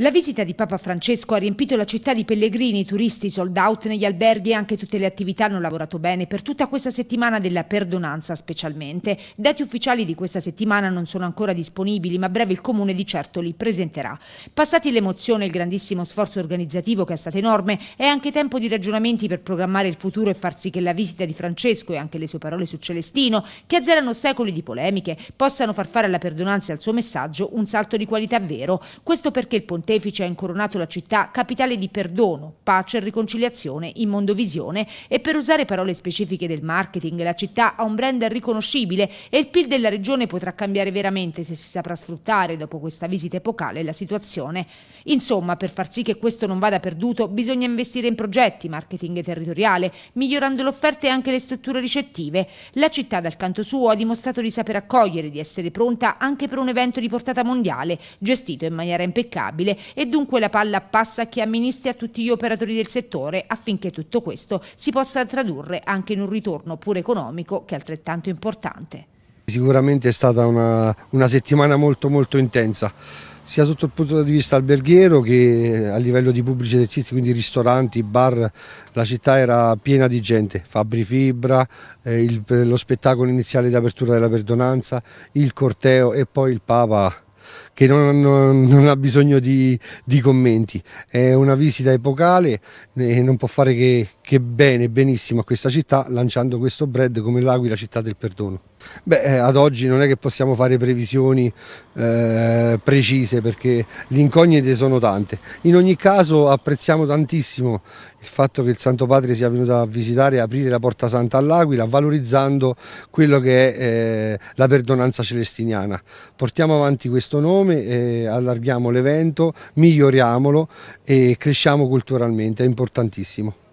La visita di Papa Francesco ha riempito la città di pellegrini, turisti, sold out negli alberghi e anche tutte le attività hanno lavorato bene per tutta questa settimana della perdonanza specialmente. Dati ufficiali di questa settimana non sono ancora disponibili, ma a breve il comune di certo li presenterà. Passati l'emozione e il grandissimo sforzo organizzativo che è stato enorme, è anche tempo di ragionamenti per programmare il futuro e far sì che la visita di Francesco e anche le sue parole su Celestino, che azzerano secoli di polemiche, possano far fare alla perdonanza e al suo messaggio un salto di qualità vero. Questo perché il Ponte pontefice ha incoronato la città capitale di perdono, pace e riconciliazione in mondovisione e per usare parole specifiche del marketing la città ha un brand riconoscibile e il PIL della regione potrà cambiare veramente se si saprà sfruttare dopo questa visita epocale la situazione. Insomma, per far sì che questo non vada perduto bisogna investire in progetti, marketing territoriale, migliorando l'offerta e anche le strutture ricettive. La città dal canto suo ha dimostrato di saper accogliere, di essere pronta anche per un evento di portata mondiale, gestito in maniera impeccabile e dunque la palla passa a chi amministra a tutti gli operatori del settore affinché tutto questo si possa tradurre anche in un ritorno pure economico che è altrettanto importante. Sicuramente è stata una, una settimana molto molto intensa sia sotto il punto di vista alberghiero che a livello di pubblici esercizi, quindi ristoranti, bar, la città era piena di gente, Fabri Fibra, eh, il, lo spettacolo iniziale di apertura della perdonanza, il corteo e poi il Papa che non, non, non ha bisogno di, di, commenti. È una visita epocale e non può fare che, che bene, benissimo a questa città lanciando questo bread come l'Aquila città del perdono. Beh, eh, ad oggi non è che possiamo fare previsioni eh, precise perché le incognite sono tante. In ogni caso apprezziamo tantissimo il fatto che il Santo Padre sia venuto a visitare e aprire la Porta Santa all'Aquila valorizzando quello che è eh, la perdonanza celestiniana. Portiamo avanti questo nome come eh, allarghiamo l'evento, miglioriamolo e cresciamo culturalmente, è importantissimo.